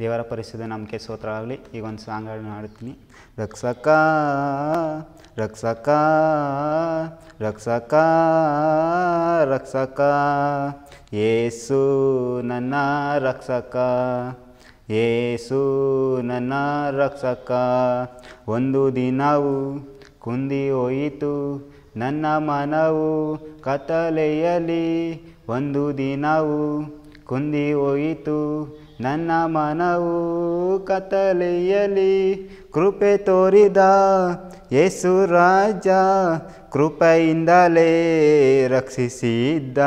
ದೇವರ ಪರಿಸ್ಥಿತಿ ನಂಬಿಕೆ ಸ್ತೋತ್ರ ಆಗಲಿ ಈಗ ಒಂದು ಸಾಂಗ್ ಹಾಡ್ತೀನಿ ರಕ್ಷಕ ರಕ್ಷಕ ರಕ್ಷಕ ರಕ್ಷಕ ಏಸು ನನ್ನ ರಕ್ಷಕ ಏಸು ನನ್ನ ರಕ್ಷಕ ಒಂದು ದಿನವು ಕುಂದಿ ಹೋಯಿತು ನನ್ನ ಮನವು ಕತ್ತಲೆಯಲ್ಲಿ ಒಂದು ದಿನವು ಕುಂದಿ ಹೋಯಿತು ನನ್ನ ಮನವು ಕತ್ತಲೆಯಲಿ ಕೃಪೆ ತೋರಿದ ಯೇಸು ರಾಜ ಕೃಪೆಯಿಂದಲೇ ರಕ್ಷಿಸಿದ್ದ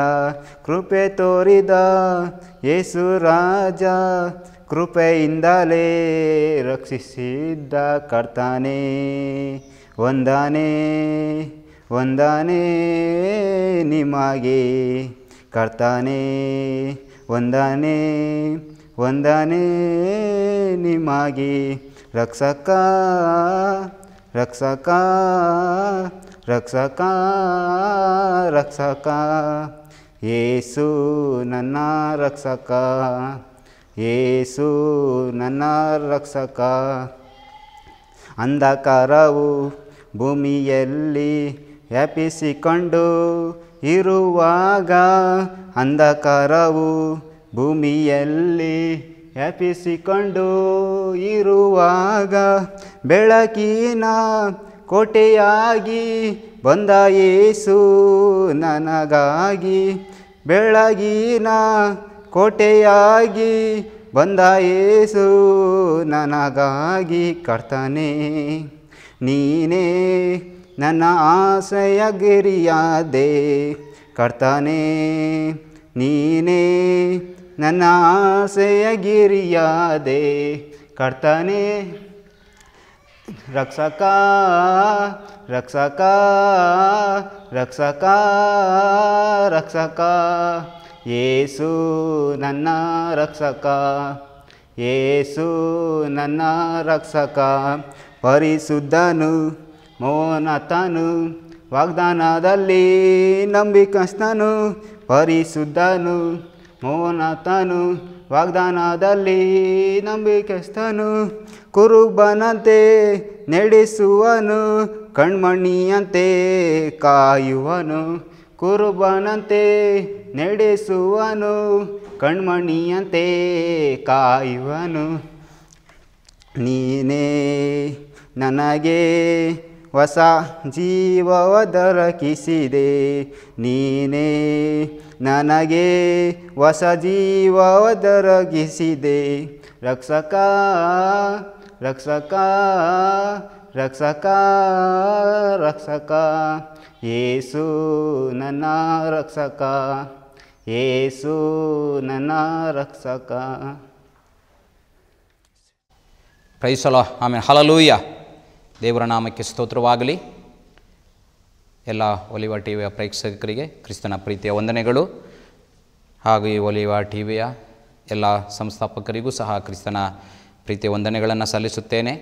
ಕೃಪೆ ತೋರಿದ ಯೇಸು ರಾಜ ಕೃಪೆಯಿಂದಲೇ ರಕ್ಷಿಸಿದ್ದ ಕರ್ತಾನೆ ಒಂದಾನೆ ಒಂದಾನೆ ನಿಮಗೆ ಕರ್ತಾನೆ ಒಂದಾನೇ ವಂದನೆ ನಿಮಗೆ ರಕ್ಷಕ ರಕ್ಷಕ ರಕ್ಷಕ ರಕ್ಷಕ ಏಸು ನನ್ನ ರಕ್ಷಕ ಏಸು ನನ್ನ ರಕ್ಷಕ ಅಂಧಕಾರವು ಭೂಮಿಯಲ್ಲಿ ವ್ಯಾಪಿಸಿಕೊಂಡು ಇರುವಾಗ ಅಂಧಕಾರವು ಭೂಮಿಯಲ್ಲಿ ಹ್ಯಾಪಿಸಿಕೊಂಡು ಇರುವಾಗ ಬೆಳಕಿನ ಕೋಟೆಯಾಗಿ ಬಂದ ಏಸು ನನಗಾಗಿ ಬೆಳಗಿನ ಕೋಟೆಯಾಗಿ ಬಂದ ಏಸು ನನಗಾಗಿ ಕರ್ತನೆ ನೀನೇ ನನ್ನ ಆಸೆಯ ಗಿರಿಯಾದೆ ಕರ್ತನೆ ನೀನೇ ನನ್ನ ಆಸೆಯ ಗಿರಿಯಾದೆ ಕರ್ತನೇ ರಕ್ಷಕ ರಕ್ಷಕ ರಕ್ಷಕ ರಕ್ಷಕ ಏಸು ನನ್ನ ರಕ್ಷಕ ಏಸು ನನ್ನ ರಕ್ಷಕ ಪರಿಶುದ್ಧನು ಮೋನತನು ವಾಗ್ದಾನದಲ್ಲಿ ನಂಬಿಕಸ್ತನು ಪರಿಶುದ್ಧನು ಮೋನತನು ವಾಗ್ದಾನದಲ್ಲಿ ನಂಬಿಕೆಸ್ತನು ಕುರುಬನಂತೆ ನಡೆಸುವನು ಕಣ್ಮಣಿಯಂತೆ ಕಾಯುವನು ಕುರುಬನಂತೆ ನಡೆಸುವನು ಕಣ್ಮಣಿಯಂತೆ ಕಾಯುವನು ನೀನೇ ನನಗೆ ಹೊಸ ಜೀವವದೊರಕಿಸಿದೆ ನೀನೇ ನನಗೆ ಹೊಸ ಜೀವದೊರಗಿಸಿದೆ ರಕ್ಷಕ ರಕ್ಷಕ ರಕ್ಷಕ ರಕ್ಷಕ ಏಸು ನನ್ನ ರಕ್ಷಕ ಏಸು ನನ್ನ ರಕ್ಷಕ ಪ್ರೈಸಲ ಆಮೇಲೆ ಹಲಲೂಯ್ಯ ದೇವರ ನಾಮಕ್ಕೆ ಸ್ತೋತ್ರವಾಗಲಿ ಎಲ್ಲ ಒಲಿವಾ ಟಿ ವಿಯ ಪ್ರೇಕ್ಷಕರಿಗೆ ಕ್ರಿಸ್ತನ ಪ್ರೀತಿಯ ವಂದನೆಗಳು ಹಾಗೂ ಈ ಒಲಿವಾ ಟಿ ವಿಯ ಎಲ್ಲ ಸಂಸ್ಥಾಪಕರಿಗೂ ಸಹ ಕ್ರಿಸ್ತನ ಪ್ರೀತಿಯ ವಂದನೆಗಳನ್ನು ಸಲ್ಲಿಸುತ್ತೇನೆ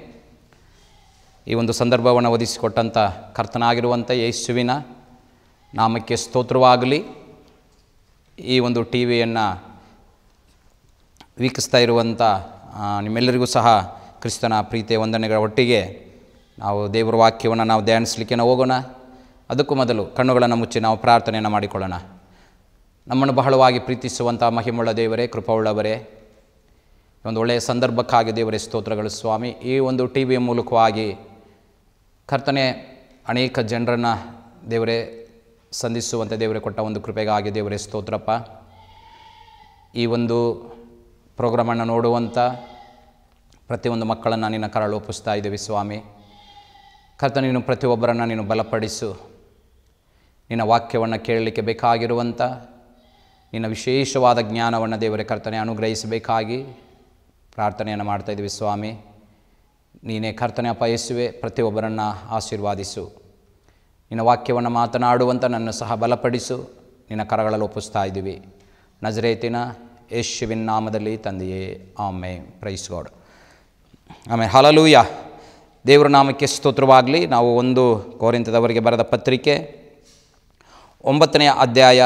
ಈ ಒಂದು ಸಂದರ್ಭವನ್ನು ಒದಿಸಿಕೊಟ್ಟಂಥ ಕರ್ತನಾಗಿರುವಂಥ ಯೇಸುವಿನ ನಾಮಕ್ಕೆ ಸ್ತೋತ್ರವಾಗಲಿ ಈ ಒಂದು ಟಿ ವಿಯನ್ನು ವೀಕ್ಷಿಸ್ತಾ ಇರುವಂಥ ನಿಮ್ಮೆಲ್ಲರಿಗೂ ಸಹ ಕ್ರಿಸ್ತನ ಪ್ರೀತಿಯ ವಂದನೆಗಳ ಒಟ್ಟಿಗೆ ನಾವು ದೇವರ ವಾಕ್ಯವನ್ನು ನಾವು ಧ್ಯಾನಿಸ್ಲಿಕ್ಕೆ ನಾವು ಹೋಗೋಣ ಅದಕ್ಕೂ ಮೊದಲು ಕಣ್ಣುಗಳನ್ನು ಮುಚ್ಚಿ ನಾವು ಪ್ರಾರ್ಥನೆಯನ್ನು ಮಾಡಿಕೊಳ್ಳೋಣ ನಮ್ಮನ್ನು ಬಹಳವಾಗಿ ಪ್ರೀತಿಸುವಂಥ ಮಹಿಮುಳ್ಳ ದೇವರೇ ಕೃಪವುಳ್ಳವರೇ ಒಂದು ಒಳ್ಳೆಯ ಸಂದರ್ಭಕ್ಕಾಗಿ ದೇವರೇ ಸ್ತೋತ್ರಗಳು ಸ್ವಾಮಿ ಈ ಒಂದು ಟಿ ವಿಯ ಮೂಲಕವಾಗಿ ಕರ್ತನೆ ಅನೇಕ ಜನರನ್ನು ದೇವರೇ ಸಂಧಿಸುವಂಥ ದೇವರೇ ಕೊಟ್ಟ ಒಂದು ಕೃಪೆಗಾಗಿ ದೇವರೇ ಸ್ತೋತ್ರಪ್ಪ ಈ ಒಂದು ಪ್ರೋಗ್ರಾಮನ್ನು ನೋಡುವಂಥ ಪ್ರತಿಯೊಂದು ಮಕ್ಕಳನ್ನು ನಿನ್ನ ಕರಳು ಒಪ್ಪಿಸ್ತಾ ಇದ್ದೀವಿ ಸ್ವಾಮಿ ಕರ್ತ ನೀನು ಪ್ರತಿಯೊಬ್ಬರನ್ನು ನೀನು ಬಲಪಡಿಸು ನಿನ್ನ ವಾಕ್ಯವನ್ನು ಕೇಳಲಿಕ್ಕೆ ಬೇಕಾಗಿರುವಂಥ ನಿನ್ನ ವಿಶೇಷವಾದ ಜ್ಞಾನವನ್ನು ದೇವರೇ ಕರ್ತನೆ ಅನುಗ್ರಹಿಸಬೇಕಾಗಿ ಪ್ರಾರ್ಥನೆಯನ್ನು ಮಾಡ್ತಾ ಇದ್ದೀವಿ ಸ್ವಾಮಿ ನೀನೇ ಕರ್ತನೆ ಅಪಾಯಿಸುವೆ ಪ್ರತಿಯೊಬ್ಬರನ್ನು ಆಶೀರ್ವಾದಿಸು ನಿನ್ನ ವಾಕ್ಯವನ್ನು ಮಾತನಾಡುವಂಥ ನನ್ನ ಸಹ ಬಲಪಡಿಸು ನಿನ್ನ ಕರಗಳಲ್ಲಿ ಒಪ್ಪಿಸ್ತಾ ಇದ್ದೀವಿ ನಜರೇತಿನ ಯೇಸುವಿನ ನಾಮದಲ್ಲಿ ತಂದೆಯೇ ಆಮೆ ಪ್ರೈಸ್ ಗಾಡ್ ಆಮೇಲೆ ಹಲಲೂಯ ದೇವರ ನಾಮಕ್ಕೆ ಸ್ತೋತ್ರವಾಗಲಿ ನಾವು ಒಂದು ಕೋರಿಂತದವರಿಗೆ ಬರೆದ ಪತ್ರಿಕೆ ಒಂಬತ್ತನೆಯ ಅಧ್ಯಾಯ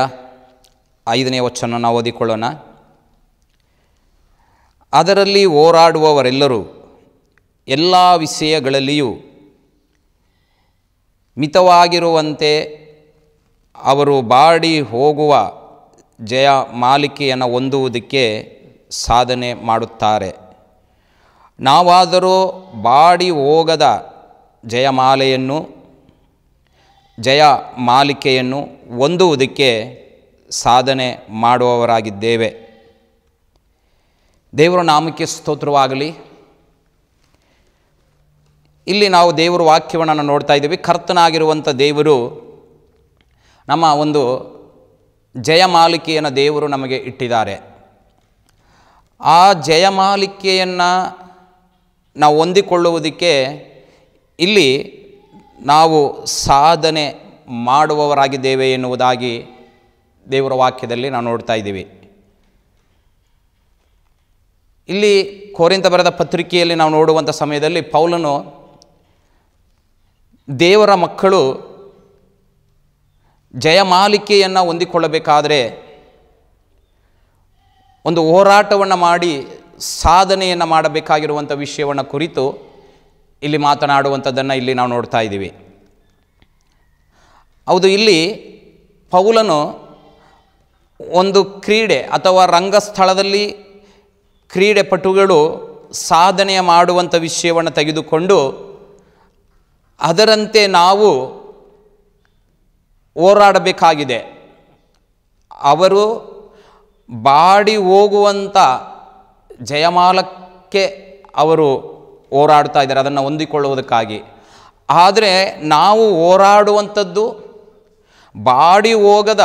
ಐದನೆಯ ವಚನ ನಾವು ಓದಿಕೊಳ್ಳೋಣ ಅದರಲ್ಲಿ ಹೋರಾಡುವವರೆಲ್ಲರೂ ಎಲ್ಲ ವಿಷಯಗಳಲ್ಲಿಯೂ ಮಿತವಾಗಿರುವಂತೆ ಅವರು ಬಾಡಿ ಹೋಗುವ ಜಯ ಮಾಲಿಕೆಯನ್ನು ಹೊಂದುವುದಕ್ಕೆ ಸಾಧನೆ ಮಾಡುತ್ತಾರೆ ನಾವಾದರೂ ಬಾಡಿ ಹೋಗದ ಜಯಮಾಲೆಯನ್ನು ಜಯ ಮಾಲಿಕೆಯನ್ನು ಹೊಂದುವುದಕ್ಕೆ ಸಾಧನೆ ಮಾಡುವವರಾಗಿದ್ದೇವೆ ದೇವರ ನಾಮಕ್ಕೆ ಸ್ತೋತ್ರವಾಗಲಿ ಇಲ್ಲಿ ನಾವು ದೇವರ ವಾಕ್ಯವನ್ನು ನೋಡ್ತಾ ಇದ್ದೀವಿ ಕರ್ತನಾಗಿರುವಂಥ ದೇವರು ನಮ್ಮ ಒಂದು ಜಯಮಾಲಿಕೆಯನ್ನು ದೇವರು ನಮಗೆ ಇಟ್ಟಿದ್ದಾರೆ ಆ ಜಯಮಾಲಿಕೆಯನ್ನು ನಾವು ಹೊಂದಿಕೊಳ್ಳುವುದಕ್ಕೆ ಇಲ್ಲಿ ನಾವು ಸಾಧನೆ ಮಾಡುವವರಾಗಿದ್ದೇವೆ ಎನ್ನುವುದಾಗಿ ದೇವರ ವಾಕ್ಯದಲ್ಲಿ ನಾವು ನೋಡ್ತಾ ಇದ್ದೀವಿ ಇಲ್ಲಿ ಕೋರಿಂತ ಬರೆದ ಪತ್ರಿಕೆಯಲ್ಲಿ ನಾವು ನೋಡುವಂಥ ಸಮಯದಲ್ಲಿ ಪೌಲನು ದೇವರ ಮಕ್ಕಳು ಜಯಮಾಲಿಕೆಯನ್ನು ಹೊಂದಿಕೊಳ್ಳಬೇಕಾದರೆ ಒಂದು ಹೋರಾಟವನ್ನು ಮಾಡಿ ಸಾಧನೆಯನ್ನು ಮಾಡಬೇಕಾಗಿರುವಂಥ ವಿಷಯವನ್ನು ಕುರಿತು ಇಲ್ಲಿ ಮಾತನಾಡುವಂಥದ್ದನ್ನು ಇಲ್ಲಿ ನಾವು ನೋಡ್ತಾ ಇದ್ದೀವಿ ಹೌದು ಇಲ್ಲಿ ಪೌಲನು ಒಂದು ಕ್ರೀಡೆ ಅಥವಾ ರಂಗಸ್ಥಳದಲ್ಲಿ ಕ್ರೀಡೆಪಟುಗಳು ಪಟುಗಳು ಸಾಧನೆ ಮಾಡುವಂಥ ವಿಷಯವನ್ನು ತೆಗೆದುಕೊಂಡು ಅದರಂತೆ ನಾವು ಹೋರಾಡಬೇಕಾಗಿದೆ ಅವರು ಬಾಡಿ ಹೋಗುವಂಥ ಜಯಮಾಲಕ್ಕೆ ಅವರು ಹೋರಾಡ್ತಾ ಇದ್ದಾರೆ ಅದನ್ನು ಹೊಂದಿಕೊಳ್ಳುವುದಕ್ಕಾಗಿ ಆದರೆ ನಾವು ಹೋರಾಡುವಂಥದ್ದು ಬಾಡಿ ಹೋಗದ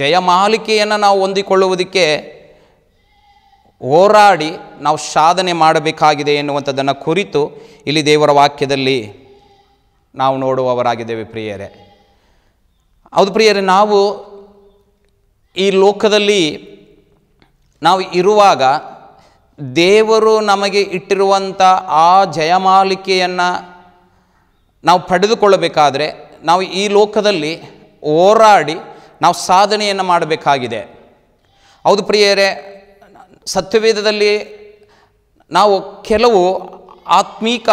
ಜಯಮಾಲಿಕೆಯನ್ನು ನಾವು ಹೊಂದಿಕೊಳ್ಳುವುದಕ್ಕೆ ಹೋರಾಡಿ ನಾವು ಸಾಧನೆ ಮಾಡಬೇಕಾಗಿದೆ ಎನ್ನುವಂಥದ್ದನ್ನು ಕುರಿತು ಇಲ್ಲಿ ದೇವರ ವಾಕ್ಯದಲ್ಲಿ ನಾವು ನೋಡುವವರಾಗಿದ್ದೇವೆ ಪ್ರಿಯರೇ ಹೌದು ಪ್ರಿಯರೇ ನಾವು ಈ ಲೋಕದಲ್ಲಿ ನಾವು ಇರುವಾಗ ದೇವರು ನಮಗೆ ಇಟ್ಟಿರುವಂಥ ಆ ಜಯಮಾಲಿಕೆಯನ್ನು ನಾವು ಪಡೆದುಕೊಳ್ಳಬೇಕಾದ್ರೆ ನಾವು ಈ ಲೋಕದಲ್ಲಿ ಹೋರಾಡಿ ನಾವು ಸಾಧನೆಯನ್ನು ಮಾಡಬೇಕಾಗಿದೆ ಹೌದು ಪ್ರಿಯರೇ ಸತ್ಯವೇದದಲ್ಲಿ ನಾವು ಕೆಲವು ಆತ್ಮೀಕ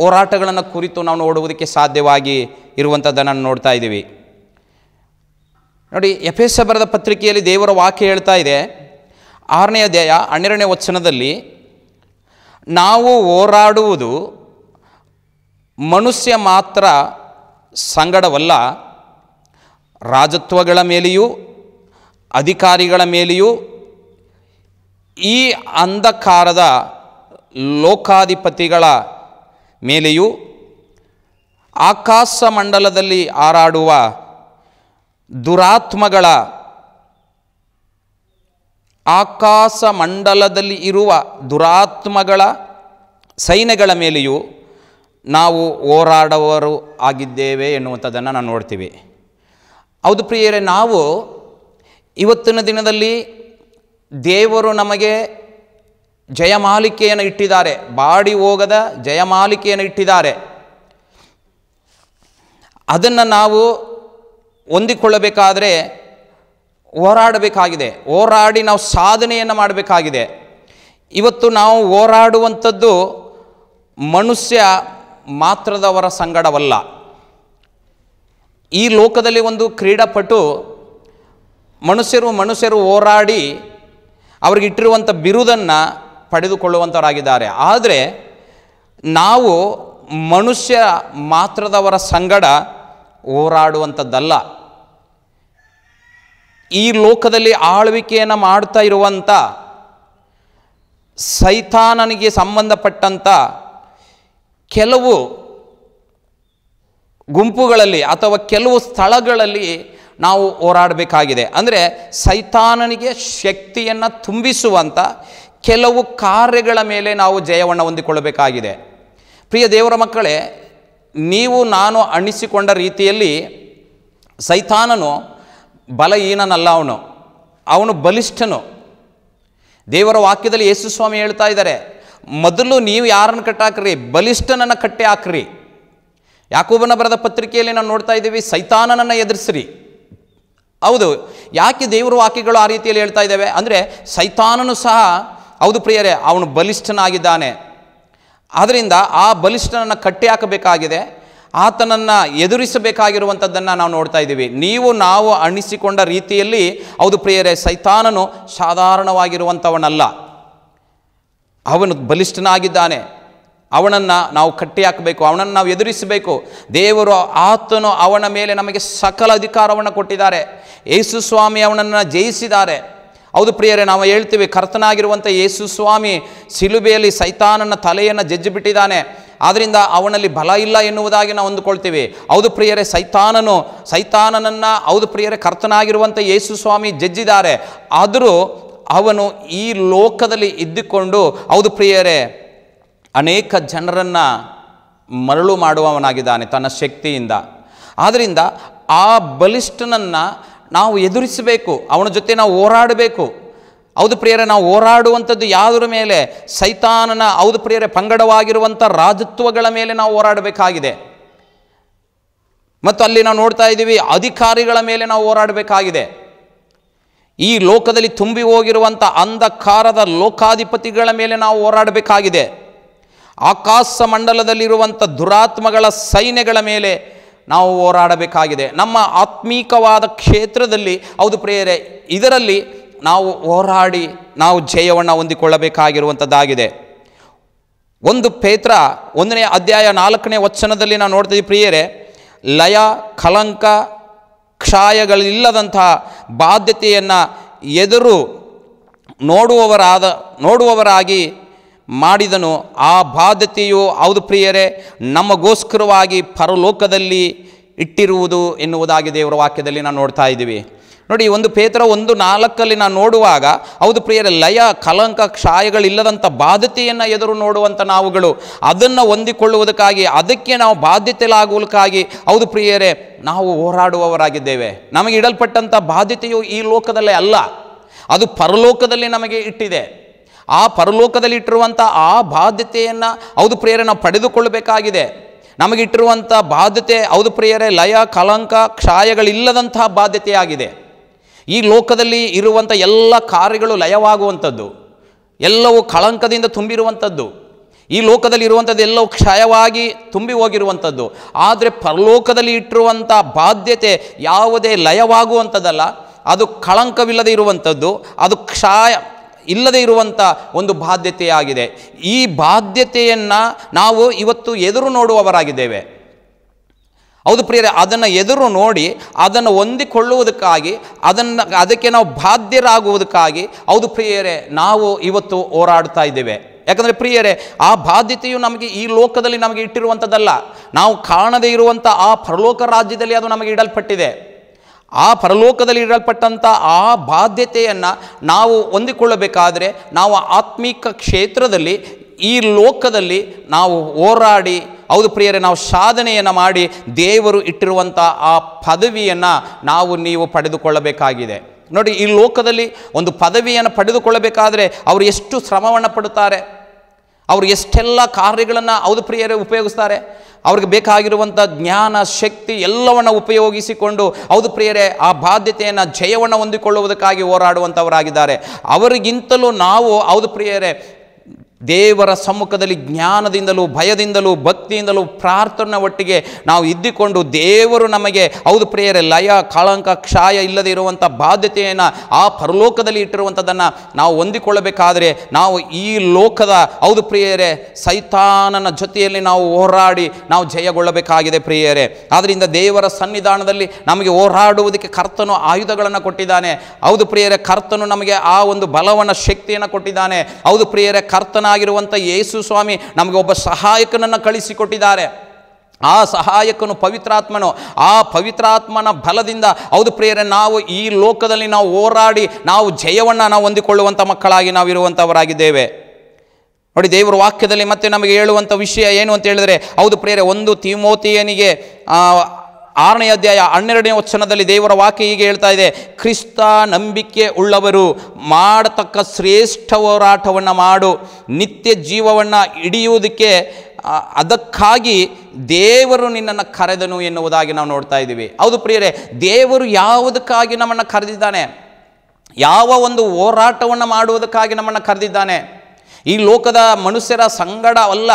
ಹೋರಾಟಗಳನ್ನು ಕುರಿತು ನಾವು ನೋಡುವುದಕ್ಕೆ ಸಾಧ್ಯವಾಗಿ ಇರುವಂಥದ್ದನ್ನು ನೋಡ್ತಾ ಇದ್ದೀವಿ ನೋಡಿ ಎಸ್ ಬರೆದ ಪತ್ರಿಕೆಯಲ್ಲಿ ದೇವರ ವಾಕ್ಯ ಹೇಳ್ತಾ ಇದೆ ಆರನೇ ಅಧ್ಯಾಯ ಹನ್ನೆರಡನೇ ವಚನದಲ್ಲಿ ನಾವು ಹೋರಾಡುವುದು ಮನುಷ್ಯ ಮಾತ್ರ ಸಂಗಡವಲ್ಲ ರಾಜತ್ವಗಳ ಮೇಲೆಯೂ ಅಧಿಕಾರಿಗಳ ಮೇಲೆಯೂ ಈ ಅಂಧಕಾರದ ಲೋಕಾಧಿಪತಿಗಳ ಮೇಲೆಯೂ ಆಕಾಶ ಮಂಡಲದಲ್ಲಿ ಹಾರಾಡುವ ದುರಾತ್ಮಗಳ ಆಕಾಶ ಮಂಡಲದಲ್ಲಿ ಇರುವ ದುರಾತ್ಮಗಳ ಸೈನ್ಯಗಳ ಮೇಲೆಯೂ ನಾವು ಹೋರಾಡುವರು ಆಗಿದ್ದೇವೆ ಎನ್ನುವಂಥದ್ದನ್ನು ನಾವು ನೋಡ್ತೀವಿ ಹೌದು ಪ್ರಿಯರೇ ನಾವು ಇವತ್ತಿನ ದಿನದಲ್ಲಿ ದೇವರು ನಮಗೆ ಜಯಮಾಲಿಕೆಯನ್ನು ಇಟ್ಟಿದ್ದಾರೆ ಬಾಡಿ ಹೋಗದ ಜಯಮಾಲಿಕೆಯನ್ನು ಇಟ್ಟಿದ್ದಾರೆ ಅದನ್ನು ನಾವು ಹೊಂದಿಕೊಳ್ಳಬೇಕಾದರೆ ಹೋರಾಡಬೇಕಾಗಿದೆ ಹೋರಾಡಿ ನಾವು ಸಾಧನೆಯನ್ನು ಮಾಡಬೇಕಾಗಿದೆ ಇವತ್ತು ನಾವು ಹೋರಾಡುವಂಥದ್ದು ಮನುಷ್ಯ ಮಾತ್ರದವರ ಸಂಗಡವಲ್ಲ ಈ ಲೋಕದಲ್ಲಿ ಒಂದು ಕ್ರೀಡಾಪಟು ಮನುಷ್ಯರು ಮನುಷ್ಯರು ಹೋರಾಡಿ ಅವ್ರಿಗಿಟ್ಟಿರುವಂಥ ಬಿರುದನ್ನು ಪಡೆದುಕೊಳ್ಳುವಂಥವರಾಗಿದ್ದಾರೆ ಆದರೆ ನಾವು ಮನುಷ್ಯ ಮಾತ್ರದವರ ಸಂಗಡ ಹೋರಾಡುವಂಥದ್ದಲ್ಲ ಈ ಲೋಕದಲ್ಲಿ ಆಳ್ವಿಕೆಯನ್ನು ಮಾಡ್ತಾ ಇರುವಂಥ ಸೈತಾನನಿಗೆ ಸಂಬಂಧಪಟ್ಟಂಥ ಕೆಲವು ಗುಂಪುಗಳಲ್ಲಿ ಅಥವಾ ಕೆಲವು ಸ್ಥಳಗಳಲ್ಲಿ ನಾವು ಹೋರಾಡಬೇಕಾಗಿದೆ ಅಂದರೆ ಸೈತಾನನಿಗೆ ಶಕ್ತಿಯನ್ನು ತುಂಬಿಸುವಂಥ ಕೆಲವು ಕಾರ್ಯಗಳ ಮೇಲೆ ನಾವು ಜಯವನ್ನು ಹೊಂದಿಕೊಳ್ಳಬೇಕಾಗಿದೆ ಪ್ರಿಯ ದೇವರ ಮಕ್ಕಳೇ ನೀವು ನಾನು ಅಣಿಸಿಕೊಂಡ ರೀತಿಯಲ್ಲಿ ಸೈತಾನನು ಬಲಹೀನನಲ್ಲ ಅವನು ಅವನು ಬಲಿಷ್ಠನು ದೇವರ ವಾಕ್ಯದಲ್ಲಿ ಯೇಸು ಸ್ವಾಮಿ ಹೇಳ್ತಾ ಇದ್ದಾರೆ ಮೊದಲು ನೀವು ಯಾರನ್ನು ಕಟ್ಟಾಕ್ರಿ ಬಲಿಷ್ಠನನ್ನು ಕಟ್ಟೆ ಹಾಕ್ರಿ ಯಾಕೋಬನ ಬರೆದ ಪತ್ರಿಕೆಯಲ್ಲಿ ನಾವು ನೋಡ್ತಾ ಇದ್ದೀವಿ ಸೈತಾನನನ್ನು ಎದುರಿಸ್ರಿ ಹೌದು ಯಾಕೆ ದೇವರ ವಾಕ್ಯಗಳು ಆ ರೀತಿಯಲ್ಲಿ ಹೇಳ್ತಾ ಇದ್ದಾವೆ ಅಂದರೆ ಸೈತಾನನು ಸಹ ಹೌದು ಪ್ರಿಯರೇ ಅವನು ಬಲಿಷ್ಠನಾಗಿದ್ದಾನೆ ಆದ್ದರಿಂದ ಆ ಬಲಿಷ್ಠನನ್ನು ಕಟ್ಟಿ ಹಾಕಬೇಕಾಗಿದೆ ಆತನನ್ನು ಎದುರಿಸಬೇಕಾಗಿರುವಂಥದ್ದನ್ನು ನಾವು ನೋಡ್ತಾ ಇದ್ದೀವಿ ನೀವು ನಾವು ಅಣಿಸಿಕೊಂಡ ರೀತಿಯಲ್ಲಿ ಹೌದು ಪ್ರಿಯರೇ ಸೈತಾನನು ಸಾಧಾರಣವಾಗಿರುವಂಥವನಲ್ಲ ಅವನು ಬಲಿಷ್ಠನಾಗಿದ್ದಾನೆ ಅವನನ್ನು ನಾವು ಕಟ್ಟಿ ಹಾಕಬೇಕು ಅವನನ್ನು ನಾವು ಎದುರಿಸಬೇಕು ದೇವರು ಆತನು ಅವನ ಮೇಲೆ ನಮಗೆ ಸಕಲ ಅಧಿಕಾರವನ್ನು ಕೊಟ್ಟಿದ್ದಾರೆ ಯೇಸು ಸ್ವಾಮಿ ಅವನನ್ನು ಜಯಿಸಿದ್ದಾರೆ ಹೌದು ಪ್ರಿಯರೇ ನಾವು ಹೇಳ್ತೀವಿ ಕರ್ತನಾಗಿರುವಂಥ ಯೇಸು ಸ್ವಾಮಿ ಸಿಲುಬೆಯಲ್ಲಿ ಸೈತಾನನ ತಲೆಯನ್ನು ಜಜ್ಜಿಬಿಟ್ಟಿದ್ದಾನೆ ಆದ್ದರಿಂದ ಅವನಲ್ಲಿ ಬಲ ಇಲ್ಲ ಎನ್ನುವುದಾಗಿ ನಾವು ಅಂದುಕೊಳ್ತೀವಿ ಹೌದು ಪ್ರಿಯರೇ ಸೈತಾನನು ಸೈತಾನನನ್ನು ಹೌದು ಪ್ರಿಯರೇ ಕರ್ತನಾಗಿರುವಂಥ ಯೇಸು ಸ್ವಾಮಿ ಜಜ್ಜಿದ್ದಾರೆ ಆದರೂ ಅವನು ಈ ಲೋಕದಲ್ಲಿ ಇದ್ದುಕೊಂಡು ಹೌದು ಪ್ರಿಯರೇ ಅನೇಕ ಜನರನ್ನು ಮರಳು ಮಾಡುವವನಾಗಿದ್ದಾನೆ ತನ್ನ ಶಕ್ತಿಯಿಂದ ಆದ್ದರಿಂದ ಆ ಬಲಿಷ್ಠನನ್ನು ನಾವು ಎದುರಿಸಬೇಕು ಅವನ ಜೊತೆ ನಾವು ಹೋರಾಡಬೇಕು ಹೌದು ಪ್ರಿಯರೇ ನಾವು ಹೋರಾಡುವಂಥದ್ದು ಯಾವುದ್ರ ಮೇಲೆ ಸೈತಾನನ ಹೌದು ಪ್ರಿಯರೇ ಪಂಗಡವಾಗಿರುವಂಥ ರಾಜತ್ವಗಳ ಮೇಲೆ ನಾವು ಹೋರಾಡಬೇಕಾಗಿದೆ ಮತ್ತು ಅಲ್ಲಿ ನಾವು ನೋಡ್ತಾ ಇದ್ದೀವಿ ಅಧಿಕಾರಿಗಳ ಮೇಲೆ ನಾವು ಹೋರಾಡಬೇಕಾಗಿದೆ ಈ ಲೋಕದಲ್ಲಿ ತುಂಬಿ ಹೋಗಿರುವಂಥ ಅಂಧಕಾರದ ಲೋಕಾಧಿಪತಿಗಳ ಮೇಲೆ ನಾವು ಹೋರಾಡಬೇಕಾಗಿದೆ ಆಕಾಶ ಮಂಡಲದಲ್ಲಿರುವಂಥ ದುರಾತ್ಮಗಳ ಸೈನ್ಯಗಳ ಮೇಲೆ ನಾವು ಹೋರಾಡಬೇಕಾಗಿದೆ ನಮ್ಮ ಆತ್ಮೀಕವಾದ ಕ್ಷೇತ್ರದಲ್ಲಿ ಹೌದು ಪ್ರೇಯರೆ ಇದರಲ್ಲಿ ನಾವು ಹೋರಾಡಿ ನಾವು ಜಯವನ್ನು ಹೊಂದಿಕೊಳ್ಳಬೇಕಾಗಿರುವಂಥದ್ದಾಗಿದೆ ಒಂದು ಪೇತ್ರ ಒಂದನೇ ಅಧ್ಯಾಯ ನಾಲ್ಕನೇ ವಚನದಲ್ಲಿ ನಾವು ನೋಡ್ತೀವಿ ಪ್ರಿಯರೇ ಲಯ ಕಲಂಕ ಕ್ಷಾಯಗಳಿಲ್ಲದಂತಹ ಬಾಧ್ಯತೆಯನ್ನು ಎದುರು ನೋಡುವವರಾದ ನೋಡುವವರಾಗಿ ಮಾಡಿದನು ಆ ಬಾಧ್ಯತೆಯು ಹೌದು ಪ್ರಿಯರೇ ನಮಗೋಸ್ಕರವಾಗಿ ಪರಲೋಕದಲ್ಲಿ ಇಟ್ಟಿರುವುದು ಎನ್ನುವುದಾಗಿ ದೇವರ ವಾಕ್ಯದಲ್ಲಿ ನಾವು ನೋಡ್ತಾ ಇದ್ದೀವಿ ನೋಡಿ ಒಂದು ಪೇತ್ರ ಒಂದು ನಾಲ್ಕಲ್ಲಿ ನಾನು ನೋಡುವಾಗ ಹೌದು ಪ್ರಿಯರ ಲಯ ಕಲಂಕ ಕ್ಷಾಯಗಳಿಲ್ಲದಂಥ ಬಾಧ್ಯತೆಯನ್ನು ಎದುರು ನೋಡುವಂಥ ನಾವುಗಳು ಅದನ್ನು ಹೊಂದಿಕೊಳ್ಳುವುದಕ್ಕಾಗಿ ಅದಕ್ಕೆ ನಾವು ಬಾಧ್ಯತೆಲಾಗುವುದಕ್ಕಾಗಿ ಹೌದು ಪ್ರಿಯರೇ ನಾವು ಹೋರಾಡುವವರಾಗಿದ್ದೇವೆ ನಮಗೆ ಇಡಲ್ಪಟ್ಟಂಥ ಬಾಧ್ಯತೆಯು ಈ ಲೋಕದಲ್ಲೇ ಅಲ್ಲ ಅದು ಪರಲೋಕದಲ್ಲಿ ನಮಗೆ ಇಟ್ಟಿದೆ ಆ ಪರಲೋಕದಲ್ಲಿ ಇಟ್ಟಿರುವಂಥ ಆ ಬಾಧ್ಯತೆಯನ್ನು ಹೌದು ಪ್ರಿಯರೇ ನಾವು ಪಡೆದುಕೊಳ್ಳಬೇಕಾಗಿದೆ ನಮಗಿಟ್ಟಿರುವಂಥ ಬಾಧ್ಯತೆ ಹೌದು ಪ್ರಿಯರೇ ಲಯ ಕಲಂಕ ಕ್ಷಾಯಗಳಿಲ್ಲದಂತಹ ಬಾಧ್ಯತೆಯಾಗಿದೆ ಈ ಲೋಕದಲ್ಲಿ ಇರುವಂಥ ಎಲ್ಲ ಕಾರ್ಯಗಳು ಲಯವಾಗುವಂಥದ್ದು ಎಲ್ಲವೂ ಕಳಂಕದಿಂದ ತುಂಬಿರುವಂಥದ್ದು ಈ ಲೋಕದಲ್ಲಿ ಇರುವಂಥದ್ದು ಎಲ್ಲವೂ ಕ್ಷಯವಾಗಿ ತುಂಬಿ ಹೋಗಿರುವಂಥದ್ದು ಆದರೆ ಪರಲೋಕದಲ್ಲಿ ಇಟ್ಟಿರುವಂಥ ಬಾಧ್ಯತೆ ಯಾವುದೇ ಲಯವಾಗುವಂಥದ್ದಲ್ಲ ಅದು ಕಳಂಕವಿಲ್ಲದೆ ಇರುವಂಥದ್ದು ಅದು ಕ್ಷಾಯ ಇಲ್ಲದೆ ಇರುವಂಥ ಒಂದು ಬಾಧ್ಯತೆಯಾಗಿದೆ ಈ ಬಾಧ್ಯತೆಯನ್ನು ನಾವು ಇವತ್ತು ಎದುರು ನೋಡುವವರಾಗಿದ್ದೇವೆ ಹೌದು ಪ್ರಿಯರೇ ಅದನ್ನು ಎದುರು ನೋಡಿ ಅದನ್ನು ಹೊಂದಿಕೊಳ್ಳುವುದಕ್ಕಾಗಿ ಅದನ್ನು ಅದಕ್ಕೆ ನಾವು ಬಾಧ್ಯರಾಗುವುದಕ್ಕಾಗಿ ಹೌದು ಪ್ರಿಯರೇ ನಾವು ಇವತ್ತು ಹೋರಾಡ್ತಾ ಇದ್ದೇವೆ ಯಾಕಂದರೆ ಪ್ರಿಯರೇ ಆ ಬಾಧ್ಯತೆಯು ನಮಗೆ ಈ ಲೋಕದಲ್ಲಿ ನಮಗೆ ಇಟ್ಟಿರುವಂಥದ್ದಲ್ಲ ನಾವು ಕಾಣದೇ ಇರುವಂಥ ಆ ಪರಲೋಕ ರಾಜ್ಯದಲ್ಲಿ ಅದು ನಮಗೆ ಇಡಲ್ಪಟ್ಟಿದೆ ಆ ಪರಲೋಕದಲ್ಲಿ ಇಡಲ್ಪಟ್ಟಂಥ ಆ ಬಾಧ್ಯತೆಯನ್ನು ನಾವು ಹೊಂದಿಕೊಳ್ಳಬೇಕಾದರೆ ನಾವು ಆತ್ಮಿಕ ಕ್ಷೇತ್ರದಲ್ಲಿ ಈ ಲೋಕದಲ್ಲಿ ನಾವು ಹೋರಾಡಿ ಹೌದು ಪ್ರಿಯರೇ ನಾವು ಸಾಧನೆಯನ್ನು ಮಾಡಿ ದೇವರು ಇಟ್ಟಿರುವಂಥ ಆ ಪದವಿಯನ್ನು ನಾವು ನೀವು ಪಡೆದುಕೊಳ್ಳಬೇಕಾಗಿದೆ ನೋಡಿ ಈ ಲೋಕದಲ್ಲಿ ಒಂದು ಪದವಿಯನ್ನು ಪಡೆದುಕೊಳ್ಳಬೇಕಾದರೆ ಅವರು ಎಷ್ಟು ಶ್ರಮವನ್ನು ಪಡುತ್ತಾರೆ ಅವರು ಎಷ್ಟೆಲ್ಲ ಕಾರ್ಯಗಳನ್ನು ಅವ್ರ ಪ್ರಿಯರೇ ಉಪಯೋಗಿಸ್ತಾರೆ ಅವ್ರಿಗೆ ಬೇಕಾಗಿರುವಂಥ ಜ್ಞಾನ ಶಕ್ತಿ ಎಲ್ಲವನ್ನು ಉಪಯೋಗಿಸಿಕೊಂಡು ಹೌದು ಪ್ರಿಯರೇ ಆ ಬಾಧ್ಯತೆಯನ್ನು ಜಯವನ್ನು ಹೊಂದಿಕೊಳ್ಳುವುದಕ್ಕಾಗಿ ಹೋರಾಡುವಂಥವರಾಗಿದ್ದಾರೆ ಅವರಿಗಿಂತಲೂ ನಾವು ಹೌದು ಪ್ರಿಯರೇ ದೇವರ ಸಮ್ಮುಖದಲ್ಲಿ ಜ್ಞಾನದಿಂದಲೂ ಭಯದಿಂದಲೂ ಭಕ್ತಿಯಿಂದಲೂ ಪ್ರಾರ್ಥನೆ ಒಟ್ಟಿಗೆ ನಾವು ಇದ್ದಿಕೊಂಡು ದೇವರು ನಮಗೆ ಹೌದು ಪ್ರಿಯರೇ ಲಯ ಕಾಳಂಕ ಕ್ಷಾಯ ಇಲ್ಲದೆ ಇರುವಂಥ ಬಾಧ್ಯತೆಯನ್ನು ಆ ಪರಲೋಕದಲ್ಲಿ ಇಟ್ಟಿರುವಂಥದ್ದನ್ನು ನಾವು ಹೊಂದಿಕೊಳ್ಳಬೇಕಾದರೆ ನಾವು ಈ ಲೋಕದ ಹೌದು ಪ್ರಿಯರೇ ಸೈತಾನನ ಜೊತೆಯಲ್ಲಿ ನಾವು ಹೋರಾಡಿ ನಾವು ಜಯಗೊಳ್ಳಬೇಕಾಗಿದೆ ಪ್ರಿಯರೇ ಆದ್ದರಿಂದ ದೇವರ ಸನ್ನಿಧಾನದಲ್ಲಿ ನಮಗೆ ಹೋರಾಡುವುದಕ್ಕೆ ಕರ್ತನು ಆಯುಧಗಳನ್ನು ಕೊಟ್ಟಿದ್ದಾನೆ ಹೌದು ಪ್ರಿಯರೇ ಕರ್ತನು ನಮಗೆ ಆ ಒಂದು ಬಲವನ್ನು ಶಕ್ತಿಯನ್ನು ಕೊಟ್ಟಿದ್ದಾನೆ ಹೌದು ಪ್ರಿಯರೇ ಕರ್ತನ ಕರ್ತನಾಗಿರುವಂಥ ಯೇಸು ಸ್ವಾಮಿ ನಮಗೆ ಒಬ್ಬ ಸಹಾಯಕನನ್ನು ಕಳಿಸಿಕೊಟ್ಟಿದ್ದಾರೆ ಆ ಸಹಾಯಕನು ಪವಿತ್ರಾತ್ಮನು ಆ ಪವಿತ್ರಾತ್ಮನ ಬಲದಿಂದ ಹೌದು ಪ್ರಿಯರೇ ನಾವು ಈ ಲೋಕದಲ್ಲಿ ನಾವು ಹೋರಾಡಿ ನಾವು ಜಯವನ್ನು ನಾವು ಹೊಂದಿಕೊಳ್ಳುವಂಥ ಮಕ್ಕಳಾಗಿ ನಾವು ಇರುವಂಥವರಾಗಿದ್ದೇವೆ ನೋಡಿ ದೇವರ ವಾಕ್ಯದಲ್ಲಿ ಮತ್ತೆ ನಮಗೆ ಹೇಳುವಂಥ ವಿಷಯ ಏನು ಅಂತ ಹೇಳಿದರೆ ಹೌದು ಪ್ರಿಯರೇ ಒಂದು ತಿಮೋತಿಯನಿಗೆ ಆರನೇ ಅಧ್ಯಾಯ ಹನ್ನೆರಡನೇ ವಚನದಲ್ಲಿ ದೇವರ ವಾಕ್ಯ ಹೀಗೆ ಹೇಳ್ತಾ ಇದೆ ಕ್ರಿಸ್ತ ನಂಬಿಕೆ ಉಳ್ಳವರು ಮಾಡತಕ್ಕ ಶ್ರೇಷ್ಠ ಹೋರಾಟವನ್ನು ಮಾಡು ನಿತ್ಯ ಜೀವವನ್ನು ಹಿಡಿಯುವುದಕ್ಕೆ ಅದಕ್ಕಾಗಿ ದೇವರು ನಿನ್ನನ್ನು ಕರೆದನು ಎನ್ನುವುದಾಗಿ ನಾವು ನೋಡ್ತಾ ಇದ್ದೀವಿ ಹೌದು ಪ್ರಿಯರೇ ದೇವರು ಯಾವುದಕ್ಕಾಗಿ ನಮ್ಮನ್ನು ಕರೆದಿದ್ದಾನೆ ಯಾವ ಒಂದು ಹೋರಾಟವನ್ನು ಮಾಡುವುದಕ್ಕಾಗಿ ನಮ್ಮನ್ನು ಕರೆದಿದ್ದಾನೆ ಈ ಲೋಕದ ಮನುಷ್ಯರ ಸಂಗಡ ಅಲ್ಲ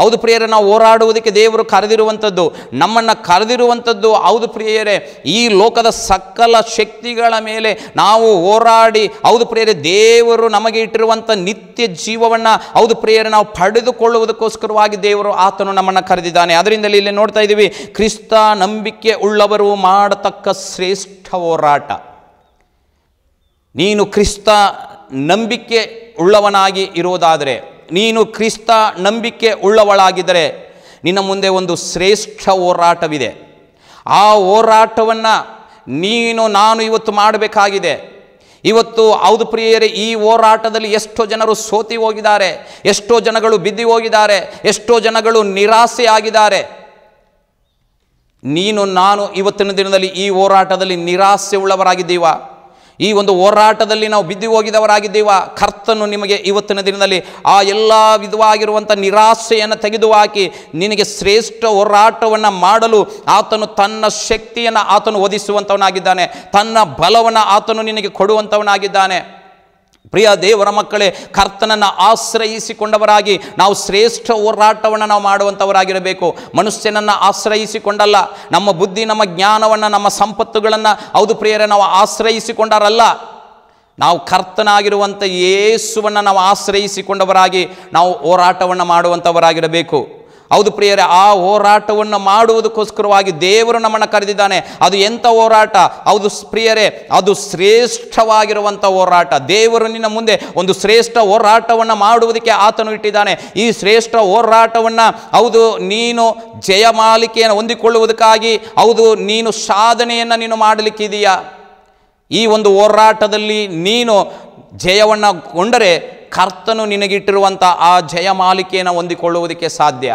ಹೌದು ಪ್ರಿಯರೇ ನಾವು ಹೋರಾಡುವುದಕ್ಕೆ ದೇವರು ಕರೆದಿರುವಂಥದ್ದು ನಮ್ಮನ್ನು ಕರೆದಿರುವಂಥದ್ದು ಹೌದು ಪ್ರಿಯರೇ ಈ ಲೋಕದ ಸಕಲ ಶಕ್ತಿಗಳ ಮೇಲೆ ನಾವು ಹೋರಾಡಿ ಹೌದು ಪ್ರಿಯರೇ ದೇವರು ನಮಗೆ ಇಟ್ಟಿರುವಂಥ ನಿತ್ಯ ಜೀವವನ್ನು ಹೌದು ಪ್ರಿಯರೇ ನಾವು ಪಡೆದುಕೊಳ್ಳುವುದಕ್ಕೋಸ್ಕರವಾಗಿ ದೇವರು ಆತನು ನಮ್ಮನ್ನು ಕರೆದಿದ್ದಾನೆ ಅದರಿಂದಲೇ ಇಲ್ಲಿ ನೋಡ್ತಾ ಇದ್ದೀವಿ ಕ್ರಿಸ್ತ ನಂಬಿಕೆ ಉಳ್ಳವರು ಮಾಡತಕ್ಕ ಶ್ರೇಷ್ಠ ಹೋರಾಟ ನೀನು ಕ್ರಿಸ್ತ ನಂಬಿಕೆ ಉಳ್ಳವನಾಗಿ ಇರೋದಾದರೆ ನೀನು ಕ್ರಿಸ್ತ ನಂಬಿಕೆ ಉಳ್ಳವಳಾಗಿದ್ದರೆ ನಿನ್ನ ಮುಂದೆ ಒಂದು ಶ್ರೇಷ್ಠ ಹೋರಾಟವಿದೆ ಆ ಹೋರಾಟವನ್ನು ನೀನು ನಾನು ಇವತ್ತು ಮಾಡಬೇಕಾಗಿದೆ ಇವತ್ತು ಹೌದು ಪ್ರಿಯರೇ ಈ ಹೋರಾಟದಲ್ಲಿ ಎಷ್ಟೋ ಜನರು ಸೋತಿ ಹೋಗಿದ್ದಾರೆ ಎಷ್ಟೋ ಜನಗಳು ಬಿದ್ದಿ ಹೋಗಿದ್ದಾರೆ ಎಷ್ಟೋ ಜನಗಳು ನಿರಾಸೆ ಆಗಿದ್ದಾರೆ ನೀನು ನಾನು ಇವತ್ತಿನ ದಿನದಲ್ಲಿ ಈ ಹೋರಾಟದಲ್ಲಿ ನಿರಾಸೆ ಉಳ್ಳವರಾಗಿದ್ದೀವ ಈ ಒಂದು ಹೋರಾಟದಲ್ಲಿ ನಾವು ಬಿದ್ದು ಹೋಗಿದವರಾಗಿದ್ದೀವ ಕರ್ತನು ನಿಮಗೆ ಇವತ್ತಿನ ದಿನದಲ್ಲಿ ಆ ಎಲ್ಲ ವಿಧವಾಗಿರುವಂಥ ನಿರಾಸೆಯನ್ನು ತೆಗೆದುಹಾಕಿ ನಿನಗೆ ಶ್ರೇಷ್ಠ ಹೋರಾಟವನ್ನು ಮಾಡಲು ಆತನು ತನ್ನ ಶಕ್ತಿಯನ್ನು ಆತನು ಒದಿಸುವಂಥವನಾಗಿದ್ದಾನೆ ತನ್ನ ಬಲವನ್ನು ಆತನು ನಿನಗೆ ಕೊಡುವಂಥವನಾಗಿದ್ದಾನೆ ಪ್ರಿಯ ದೇವರ ಮಕ್ಕಳೇ ಕರ್ತನನ್ನು ಆಶ್ರಯಿಸಿಕೊಂಡವರಾಗಿ ನಾವು ಶ್ರೇಷ್ಠ ಹೋರಾಟವನ್ನು ನಾವು ಮಾಡುವಂಥವರಾಗಿರಬೇಕು ಮನುಷ್ಯನನ್ನು ಆಶ್ರಯಿಸಿಕೊಂಡಲ್ಲ ನಮ್ಮ ಬುದ್ಧಿ ನಮ್ಮ ಜ್ಞಾನವನ್ನು ನಮ್ಮ ಸಂಪತ್ತುಗಳನ್ನು ಹೌದು ಪ್ರಿಯರೇ ನಾವು ಆಶ್ರಯಿಸಿಕೊಂಡರಲ್ಲ ನಾವು ಕರ್ತನಾಗಿರುವಂಥ ಯೇಸುವನ್ನು ನಾವು ಆಶ್ರಯಿಸಿಕೊಂಡವರಾಗಿ ನಾವು ಹೋರಾಟವನ್ನು ಮಾಡುವಂಥವರಾಗಿರಬೇಕು ಹೌದು ಪ್ರಿಯರೇ ಆ ಹೋರಾಟವನ್ನು ಮಾಡುವುದಕ್ಕೋಸ್ಕರವಾಗಿ ದೇವರು ನಮ್ಮನ್ನು ಕರೆದಿದ್ದಾನೆ ಅದು ಎಂಥ ಹೋರಾಟ ಹೌದು ಪ್ರಿಯರೇ ಅದು ಶ್ರೇಷ್ಠವಾಗಿರುವಂಥ ಹೋರಾಟ ದೇವರು ನಿನ್ನ ಮುಂದೆ ಒಂದು ಶ್ರೇಷ್ಠ ಹೋರಾಟವನ್ನು ಮಾಡುವುದಕ್ಕೆ ಆತನು ಇಟ್ಟಿದ್ದಾನೆ ಈ ಶ್ರೇಷ್ಠ ಹೋರಾಟವನ್ನು ಹೌದು ನೀನು ಜಯ ಮಾಲಿಕೆಯನ್ನು ಹೊಂದಿಕೊಳ್ಳುವುದಕ್ಕಾಗಿ ಹೌದು ನೀನು ಸಾಧನೆಯನ್ನು ನೀನು ಮಾಡಲಿಕ್ಕಿದೆಯಾ ಈ ಒಂದು ಹೋರಾಟದಲ್ಲಿ ನೀನು ಜಯವನ್ನು ಕೊಂಡರೆ ಕರ್ತನು ನಿನಗಿಟ್ಟಿರುವಂಥ ಆ ಜಯ ಮಾಲಿಕೆಯನ್ನು ಹೊಂದಿಕೊಳ್ಳುವುದಕ್ಕೆ ಸಾಧ್ಯ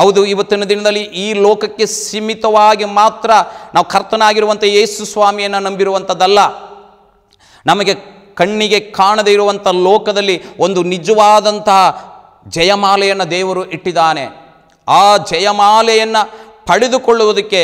ಹೌದು ಇವತ್ತಿನ ದಿನದಲ್ಲಿ ಈ ಲೋಕಕ್ಕೆ ಸೀಮಿತವಾಗಿ ಮಾತ್ರ ನಾವು ಕರ್ತನಾಗಿರುವಂಥ ಯೇಸು ಸ್ವಾಮಿಯನ್ನು ನಂಬಿರುವಂಥದ್ದಲ್ಲ ನಮಗೆ ಕಣ್ಣಿಗೆ ಕಾಣದೇ ಇರುವಂಥ ಲೋಕದಲ್ಲಿ ಒಂದು ನಿಜವಾದಂತಹ ಜಯಮಾಲೆಯನ್ನು ದೇವರು ಇಟ್ಟಿದ್ದಾನೆ ಆ ಜಯಮಾಲೆಯನ್ನು ಪಡೆದುಕೊಳ್ಳುವುದಕ್ಕೆ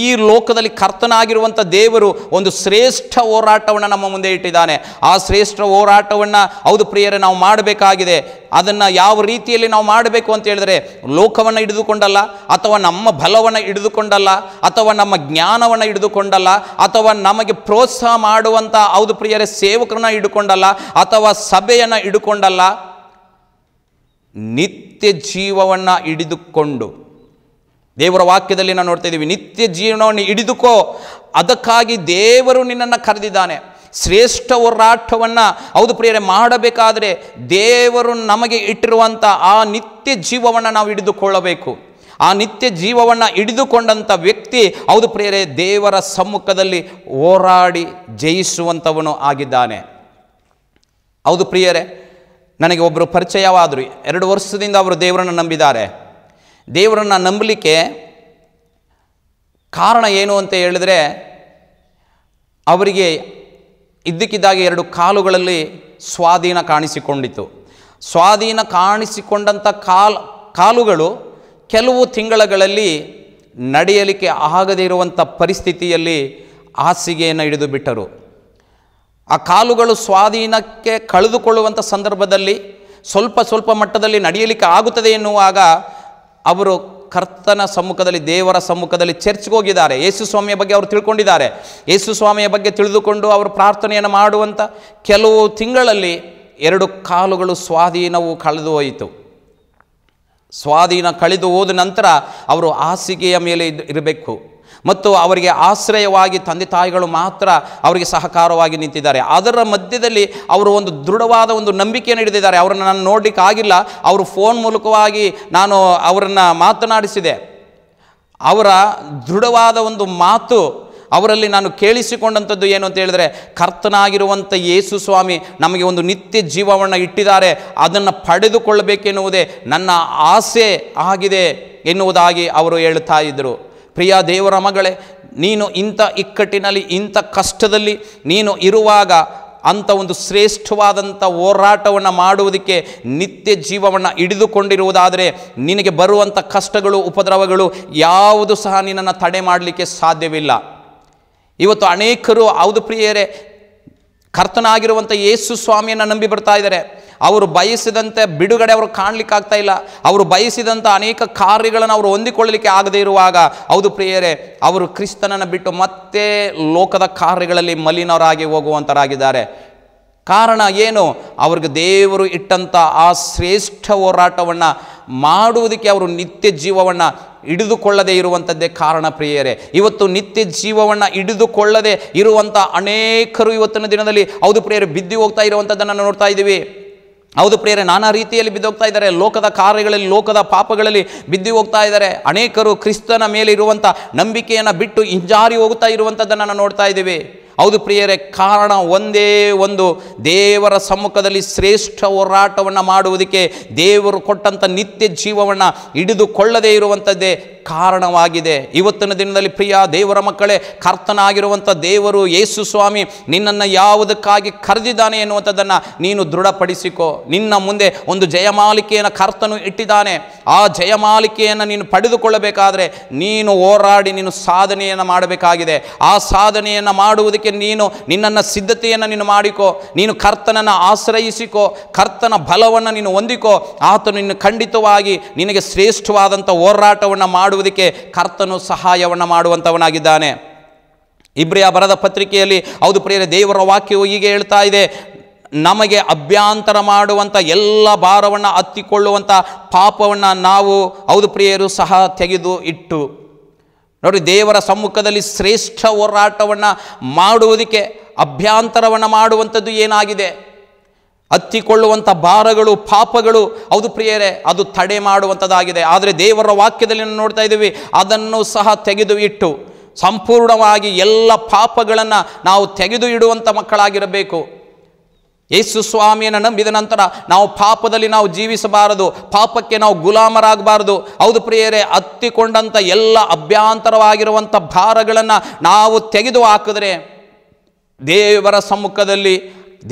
ಈ ಲೋಕದಲ್ಲಿ ಕರ್ತನಾಗಿರುವಂಥ ದೇವರು ಒಂದು ಶ್ರೇಷ್ಠ ಹೋರಾಟವನ್ನು ನಮ್ಮ ಮುಂದೆ ಇಟ್ಟಿದ್ದಾನೆ ಆ ಶ್ರೇಷ್ಠ ಹೋರಾಟವನ್ನು ಹೌದು ಪ್ರಿಯರೇ ನಾವು ಮಾಡಬೇಕಾಗಿದೆ ಅದನ್ನು ಯಾವ ರೀತಿಯಲ್ಲಿ ನಾವು ಮಾಡಬೇಕು ಅಂತ ಹೇಳಿದರೆ ಲೋಕವನ್ನು ಹಿಡಿದುಕೊಂಡಲ್ಲ ಅಥವಾ ನಮ್ಮ ಬಲವನ್ನು ಹಿಡಿದುಕೊಂಡಲ್ಲ ಅಥವಾ ನಮ್ಮ ಜ್ಞಾನವನ್ನು ಹಿಡಿದುಕೊಂಡಲ್ಲ ಅಥವಾ ನಮಗೆ ಪ್ರೋತ್ಸಾಹ ಮಾಡುವಂಥ ಹೌದು ಪ್ರಿಯರ ಸೇವಕರನ್ನ ಹಿಡ್ಕೊಂಡಲ್ಲ ಅಥವಾ ಸಭೆಯನ್ನು ಹಿಡ್ಕೊಂಡಲ್ಲ ನಿತ್ಯ ಜೀವವನ್ನು ಹಿಡಿದುಕೊಂಡು ದೇವರ ವಾಕ್ಯದಲ್ಲಿ ನಾವು ನೋಡ್ತಾ ಇದ್ದೀವಿ ನಿತ್ಯ ಜೀವನವನ್ನು ಹಿಡಿದುಕೋ ಅದಕ್ಕಾಗಿ ದೇವರು ನಿನ್ನನ್ನು ಕರೆದಿದ್ದಾನೆ ಶ್ರೇಷ್ಠ ಹೋರಾಟವನ್ನು ಹೌದು ಪ್ರಿಯರೇ ಮಾಡಬೇಕಾದರೆ ದೇವರು ನಮಗೆ ಇಟ್ಟಿರುವಂಥ ಆ ನಿತ್ಯ ಜೀವವನ್ನು ನಾವು ಹಿಡಿದುಕೊಳ್ಳಬೇಕು ಆ ನಿತ್ಯ ಜೀವವನ್ನು ಹಿಡಿದುಕೊಂಡಂಥ ವ್ಯಕ್ತಿ ಹೌದು ಪ್ರಿಯರೇ ದೇವರ ಸಮ್ಮುಖದಲ್ಲಿ ಹೋರಾಡಿ ಜಯಿಸುವಂಥವನು ಆಗಿದ್ದಾನೆ ಹೌದು ಪ್ರಿಯರೇ ನನಗೆ ಒಬ್ಬರು ಪರಿಚಯವಾದರು ಎರಡು ವರ್ಷದಿಂದ ಅವರು ದೇವರನ್ನು ನಂಬಿದ್ದಾರೆ ದೇವರನ್ನು ನಂಬಲಿಕ್ಕೆ ಕಾರಣ ಏನು ಅಂತ ಹೇಳಿದರೆ ಅವರಿಗೆ ಇದ್ದಕ್ಕಿದ್ದಾಗ ಎರಡು ಕಾಲುಗಳಲ್ಲಿ ಸ್ವಾಧೀನ ಕಾಣಿಸಿಕೊಂಡಿತು ಸ್ವಾಧೀನ ಕಾಣಿಸಿಕೊಂಡಂಥ ಕಾಲ್ ಕಾಲುಗಳು ಕೆಲವು ತಿಂಗಳುಗಳಲ್ಲಿ ನಡೆಯಲಿಕ್ಕೆ ಆಗದೇ ಇರುವಂಥ ಪರಿಸ್ಥಿತಿಯಲ್ಲಿ ಹಾಸಿಗೆಯನ್ನು ಹಿಡಿದು ಬಿಟ್ಟರು ಆ ಕಾಲುಗಳು ಸ್ವಾಧೀನಕ್ಕೆ ಕಳೆದುಕೊಳ್ಳುವಂಥ ಸಂದರ್ಭದಲ್ಲಿ ಸ್ವಲ್ಪ ಸ್ವಲ್ಪ ಮಟ್ಟದಲ್ಲಿ ನಡೆಯಲಿಕ್ಕೆ ಆಗುತ್ತದೆ ಎನ್ನುವಾಗ ಅವರು ಕರ್ತನ ಸಮ್ಮುಖದಲ್ಲಿ ದೇವರ ಸಮ್ಮುಖದಲ್ಲಿ ಚರ್ಚ್ಗೆ ಹೋಗಿದ್ದಾರೆ ಯೇಸು ಸ್ವಾಮಿಯ ಬಗ್ಗೆ ಅವರು ತಿಳ್ಕೊಂಡಿದ್ದಾರೆ ಯೇಸು ಸ್ವಾಮಿಯ ಬಗ್ಗೆ ತಿಳಿದುಕೊಂಡು ಅವರು ಪ್ರಾರ್ಥನೆಯನ್ನು ಮಾಡುವಂಥ ಕೆಲವು ತಿಂಗಳಲ್ಲಿ ಎರಡು ಕಾಲುಗಳು ಸ್ವಾಧೀನವು ಕಳೆದು ಹೋಯಿತು ಸ್ವಾಧೀನ ಕಳೆದು ಹೋದ ನಂತರ ಅವರು ಹಾಸಿಗೆಯ ಮೇಲೆ ಇರಬೇಕು ಮತ್ತು ಅವರಿಗೆ ಆಶ್ರಯವಾಗಿ ತಂದೆ ತಾಯಿಗಳು ಮಾತ್ರ ಅವರಿಗೆ ಸಹಕಾರವಾಗಿ ನಿಂತಿದ್ದಾರೆ ಅದರ ಮಧ್ಯದಲ್ಲಿ ಅವರು ಒಂದು ದೃಢವಾದ ಒಂದು ನಂಬಿಕೆಯನ್ನು ಹಿಡಿದಿದ್ದಾರೆ ಅವರನ್ನು ನಾನು ಆಗಿಲ್ಲ ಅವರು ಫೋನ್ ಮೂಲಕವಾಗಿ ನಾನು ಅವರನ್ನು ಮಾತನಾಡಿಸಿದೆ ಅವರ ದೃಢವಾದ ಒಂದು ಮಾತು ಅವರಲ್ಲಿ ನಾನು ಕೇಳಿಸಿಕೊಂಡಂಥದ್ದು ಏನು ಅಂತ ಹೇಳಿದರೆ ಕರ್ತನಾಗಿರುವಂಥ ಯೇಸು ಸ್ವಾಮಿ ನಮಗೆ ಒಂದು ನಿತ್ಯ ಜೀವವನ್ನು ಇಟ್ಟಿದ್ದಾರೆ ಅದನ್ನು ಪಡೆದುಕೊಳ್ಳಬೇಕೆನ್ನುವುದೇ ನನ್ನ ಆಸೆ ಆಗಿದೆ ಎನ್ನುವುದಾಗಿ ಅವರು ಹೇಳ್ತಾ ಇದ್ದರು ಪ್ರಿಯ ದೇವರ ಮಗಳೇ ನೀನು ಇಂಥ ಇಕ್ಕಟ್ಟಿನಲ್ಲಿ ಇಂಥ ಕಷ್ಟದಲ್ಲಿ ನೀನು ಇರುವಾಗ ಅಂಥ ಒಂದು ಶ್ರೇಷ್ಠವಾದಂಥ ಹೋರಾಟವನ್ನು ಮಾಡುವುದಕ್ಕೆ ನಿತ್ಯ ಜೀವವನ್ನು ಹಿಡಿದುಕೊಂಡಿರುವುದಾದರೆ ನಿನಗೆ ಬರುವಂಥ ಕಷ್ಟಗಳು ಉಪದ್ರವಗಳು ಯಾವುದು ಸಹ ನಿನ್ನನ್ನು ತಡೆ ಮಾಡಲಿಕ್ಕೆ ಸಾಧ್ಯವಿಲ್ಲ ಇವತ್ತು ಅನೇಕರು ಹೌದು ಪ್ರಿಯರೇ ಕರ್ತನಾಗಿರುವಂಥ ಯೇಸು ಸ್ವಾಮಿಯನ್ನು ನಂಬಿ ಬರ್ತಾ ಇದ್ದಾರೆ ಅವರು ಬಯಸಿದಂತೆ ಬಿಡುಗಡೆ ಅವರು ಆಗ್ತಾ ಇಲ್ಲ ಅವರು ಬಯಸಿದಂಥ ಅನೇಕ ಕಾರ್ಯಗಳನ್ನು ಅವರು ಹೊಂದಿಕೊಳ್ಳಲಿಕ್ಕೆ ಆಗದೇ ಇರುವಾಗ ಹೌದು ಪ್ರಿಯರೇ ಅವರು ಕ್ರಿಸ್ತನನ್ನು ಬಿಟ್ಟು ಮತ್ತೆ ಲೋಕದ ಕಾರ್ಯಗಳಲ್ಲಿ ಮಲಿನವರಾಗಿ ಹೋಗುವಂಥರಾಗಿದ್ದಾರೆ ಕಾರಣ ಏನು ಅವ್ರಿಗೆ ದೇವರು ಇಟ್ಟಂಥ ಆ ಶ್ರೇಷ್ಠ ಹೋರಾಟವನ್ನು ಮಾಡುವುದಕ್ಕೆ ಅವರು ನಿತ್ಯ ಜೀವವನ್ನು ಹಿಡಿದುಕೊಳ್ಳದೆ ಇರುವಂಥದ್ದೇ ಕಾರಣ ಪ್ರಿಯರೇ ಇವತ್ತು ನಿತ್ಯ ಜೀವವನ್ನು ಹಿಡಿದುಕೊಳ್ಳದೆ ಇರುವಂಥ ಅನೇಕರು ಇವತ್ತಿನ ದಿನದಲ್ಲಿ ಹೌದು ಪ್ರಿಯರು ಬಿದ್ದಿ ಹೋಗ್ತಾ ಇರುವಂಥದ್ದನ್ನು ನೋಡ್ತಾ ಇದ್ದೀವಿ ಹೌದು ಪ್ರಿಯರೇ ನಾನಾ ರೀತಿಯಲ್ಲಿ ಬಿದ್ದೋಗ್ತಾ ಇದ್ದಾರೆ ಲೋಕದ ಕಾರ್ಯಗಳಲ್ಲಿ ಲೋಕದ ಪಾಪಗಳಲ್ಲಿ ಬಿದ್ದು ಹೋಗ್ತಾ ಇದ್ದಾರೆ ಅನೇಕರು ಕ್ರಿಸ್ತನ ಮೇಲೆ ಇರುವಂಥ ನಂಬಿಕೆಯನ್ನು ಬಿಟ್ಟು ಹಿಂಜಾರಿ ಹೋಗ್ತಾ ಇರುವಂಥದ್ದನ್ನು ನಾವು ನೋಡ್ತಾ ಇದ್ದೀವಿ ಹೌದು ಪ್ರಿಯರೇ ಕಾರಣ ಒಂದೇ ಒಂದು ದೇವರ ಸಮ್ಮುಖದಲ್ಲಿ ಶ್ರೇಷ್ಠ ಹೋರಾಟವನ್ನು ಮಾಡುವುದಕ್ಕೆ ದೇವರು ಕೊಟ್ಟಂಥ ನಿತ್ಯ ಜೀವವನ್ನು ಹಿಡಿದುಕೊಳ್ಳದೇ ಇರುವಂಥದ್ದೇ ಕಾರಣವಾಗಿದೆ ಇವತ್ತಿನ ದಿನದಲ್ಲಿ ಪ್ರಿಯ ದೇವರ ಮಕ್ಕಳೇ ಕರ್ತನಾಗಿರುವಂಥ ದೇವರು ಯೇಸು ಸ್ವಾಮಿ ನಿನ್ನನ್ನು ಯಾವುದಕ್ಕಾಗಿ ಕರೆದಿದ್ದಾನೆ ಎನ್ನುವಂಥದ್ದನ್ನು ನೀನು ದೃಢಪಡಿಸಿಕೋ ನಿನ್ನ ಮುಂದೆ ಒಂದು ಜಯಮಾಲಿಕೆಯನ್ನು ಕರ್ತನು ಇಟ್ಟಿದ್ದಾನೆ ಆ ಜಯಮಾಲಿಕೆಯನ್ನು ನೀನು ಪಡೆದುಕೊಳ್ಳಬೇಕಾದರೆ ನೀನು ಹೋರಾಡಿ ನೀನು ಸಾಧನೆಯನ್ನು ಮಾಡಬೇಕಾಗಿದೆ ಆ ಸಾಧನೆಯನ್ನು ಮಾಡುವುದಕ್ಕೆ ನೀನು ನಿನ್ನನ್ನು ಸಿದ್ಧತೆಯನ್ನು ನೀನು ಮಾಡಿಕೋ ನೀನು ಕರ್ತನನ್ನು ಆಶ್ರಯಿಸಿಕೋ ಕರ್ತನ ಬಲವನ್ನು ನೀನು ಹೊಂದಿಕೋ ಆತನು ನಿನ್ನ ಖಂಡಿತವಾಗಿ ನಿನಗೆ ಶ್ರೇಷ್ಠವಾದಂಥ ಹೋರಾಟವನ್ನು ಮಾಡು ಮಾಡುವುದಕ್ಕೆ ಕರ್ತನು ಸಹಾಯವನ್ನು ಮಾಡುವಂಥವನಾಗಿದ್ದಾನೆ ಇಬ್ರಿಯ ಬರದ ಪತ್ರಿಕೆಯಲ್ಲಿ ಹೌದು ಪ್ರಿಯರ ದೇವರ ವಾಕ್ಯವು ಹೀಗೆ ಹೇಳ್ತಾ ಇದೆ ನಮಗೆ ಅಭ್ಯಂತರ ಮಾಡುವಂಥ ಎಲ್ಲ ಭಾರವನ್ನು ಹತ್ತಿಕೊಳ್ಳುವಂಥ ಪಾಪವನ್ನು ನಾವು ಹೌದು ಪ್ರಿಯರು ಸಹ ತೆಗೆದು ಇಟ್ಟು ನೋಡಿ ದೇವರ ಸಮ್ಮುಖದಲ್ಲಿ ಶ್ರೇಷ್ಠ ಹೋರಾಟವನ್ನು ಮಾಡುವುದಕ್ಕೆ ಅಭ್ಯಂತರವನ್ನು ಮಾಡುವಂಥದ್ದು ಏನಾಗಿದೆ ಹತ್ತಿಕೊಳ್ಳುವಂಥ ಭಾರಗಳು ಪಾಪಗಳು ಹೌದು ಪ್ರಿಯರೇ ಅದು ತಡೆ ಮಾಡುವಂಥದ್ದಾಗಿದೆ ಆದರೆ ದೇವರ ವಾಕ್ಯದಲ್ಲಿ ನಾವು ನೋಡ್ತಾ ಇದ್ದೀವಿ ಅದನ್ನು ಸಹ ತೆಗೆದು ಇಟ್ಟು ಸಂಪೂರ್ಣವಾಗಿ ಎಲ್ಲ ಪಾಪಗಳನ್ನು ನಾವು ತೆಗೆದು ಇಡುವಂಥ ಮಕ್ಕಳಾಗಿರಬೇಕು ಯೇಸು ಸ್ವಾಮಿಯನ್ನು ನಂಬಿದ ನಂತರ ನಾವು ಪಾಪದಲ್ಲಿ ನಾವು ಜೀವಿಸಬಾರದು ಪಾಪಕ್ಕೆ ನಾವು ಗುಲಾಮರಾಗಬಾರದು ಹೌದು ಪ್ರಿಯರೇ ಹತ್ತಿಕೊಂಡಂಥ ಎಲ್ಲ ಅಭ್ಯಂತರವಾಗಿರುವಂಥ ಭಾರಗಳನ್ನು ನಾವು ತೆಗೆದು ಹಾಕಿದ್ರೆ ದೇವರ ಸಮ್ಮುಖದಲ್ಲಿ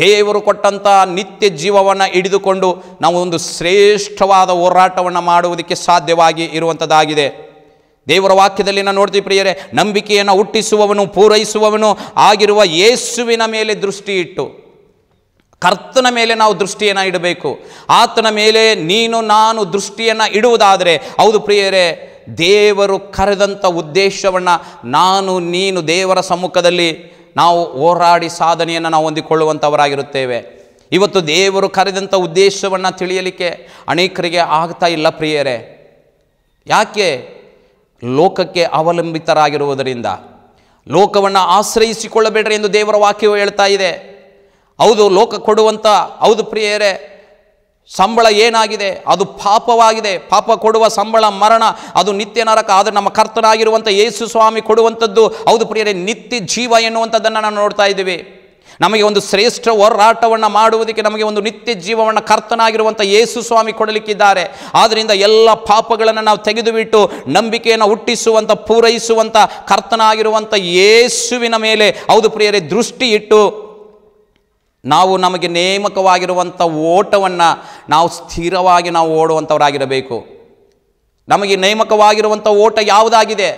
ದೇವರು ಕೊಟ್ಟಂಥ ನಿತ್ಯ ಜೀವವನ್ನು ಹಿಡಿದುಕೊಂಡು ನಾವು ಒಂದು ಶ್ರೇಷ್ಠವಾದ ಹೋರಾಟವನ್ನು ಮಾಡುವುದಕ್ಕೆ ಸಾಧ್ಯವಾಗಿ ಇರುವಂಥದ್ದಾಗಿದೆ ದೇವರ ವಾಕ್ಯದಲ್ಲಿ ನಾವು ನೋಡ್ತೀವಿ ಪ್ರಿಯರೇ ನಂಬಿಕೆಯನ್ನು ಹುಟ್ಟಿಸುವವನು ಪೂರೈಸುವವನು ಆಗಿರುವ ಯೇಸುವಿನ ಮೇಲೆ ದೃಷ್ಟಿ ಇಟ್ಟು ಕರ್ತನ ಮೇಲೆ ನಾವು ದೃಷ್ಟಿಯನ್ನು ಇಡಬೇಕು ಆತನ ಮೇಲೆ ನೀನು ನಾನು ದೃಷ್ಟಿಯನ್ನು ಇಡುವುದಾದರೆ ಹೌದು ಪ್ರಿಯರೇ ದೇವರು ಕರೆದಂಥ ಉದ್ದೇಶವನ್ನು ನಾನು ನೀನು ದೇವರ ಸಮ್ಮುಖದಲ್ಲಿ ನಾವು ಹೋರಾಡಿ ಸಾಧನೆಯನ್ನು ನಾವು ಹೊಂದಿಕೊಳ್ಳುವಂಥವರಾಗಿರುತ್ತೇವೆ ಇವತ್ತು ದೇವರು ಕರೆದಂಥ ಉದ್ದೇಶವನ್ನು ತಿಳಿಯಲಿಕ್ಕೆ ಅನೇಕರಿಗೆ ಆಗ್ತಾ ಇಲ್ಲ ಪ್ರಿಯರೇ ಯಾಕೆ ಲೋಕಕ್ಕೆ ಅವಲಂಬಿತರಾಗಿರುವುದರಿಂದ ಲೋಕವನ್ನು ಆಶ್ರಯಿಸಿಕೊಳ್ಳಬೇಡ್ರಿ ಎಂದು ದೇವರ ವಾಕ್ಯವು ಹೇಳ್ತಾ ಇದೆ ಹೌದು ಲೋಕ ಕೊಡುವಂಥ ಹೌದು ಪ್ರಿಯರೇ ಸಂಬಳ ಏನಾಗಿದೆ ಅದು ಪಾಪವಾಗಿದೆ ಪಾಪ ಕೊಡುವ ಸಂಬಳ ಮರಣ ಅದು ನಿತ್ಯ ನರಕ ಆದರೆ ನಮ್ಮ ಕರ್ತನಾಗಿರುವಂಥ ಯೇಸು ಸ್ವಾಮಿ ಕೊಡುವಂಥದ್ದು ಹೌದು ಪ್ರಿಯರೇ ನಿತ್ಯ ಜೀವ ಎನ್ನುವಂಥದ್ದನ್ನು ನಾವು ನೋಡ್ತಾ ಇದ್ದೀವಿ ನಮಗೆ ಒಂದು ಶ್ರೇಷ್ಠ ಹೋರಾಟವನ್ನು ಮಾಡುವುದಕ್ಕೆ ನಮಗೆ ಒಂದು ನಿತ್ಯ ಜೀವವನ್ನು ಕರ್ತನಾಗಿರುವಂಥ ಯೇಸು ಸ್ವಾಮಿ ಕೊಡಲಿಕ್ಕಿದ್ದಾರೆ ಆದ್ದರಿಂದ ಎಲ್ಲ ಪಾಪಗಳನ್ನು ನಾವು ತೆಗೆದುಬಿಟ್ಟು ನಂಬಿಕೆಯನ್ನು ಹುಟ್ಟಿಸುವಂಥ ಪೂರೈಸುವಂಥ ಕರ್ತನಾಗಿರುವಂಥ ಯೇಸುವಿನ ಮೇಲೆ ಹೌದು ಪ್ರಿಯರೇ ದೃಷ್ಟಿ ಇಟ್ಟು ನಾವು ನಮಗೆ ನೇಮಕವಾಗಿರುವಂಥ ಓಟವನ್ನು ನಾವು ಸ್ಥಿರವಾಗಿ ನಾವು ಓಡುವಂಥವರಾಗಿರಬೇಕು ನಮಗೆ ನೇಮಕವಾಗಿರುವಂಥ ಓಟ ಯಾವುದಾಗಿದೆ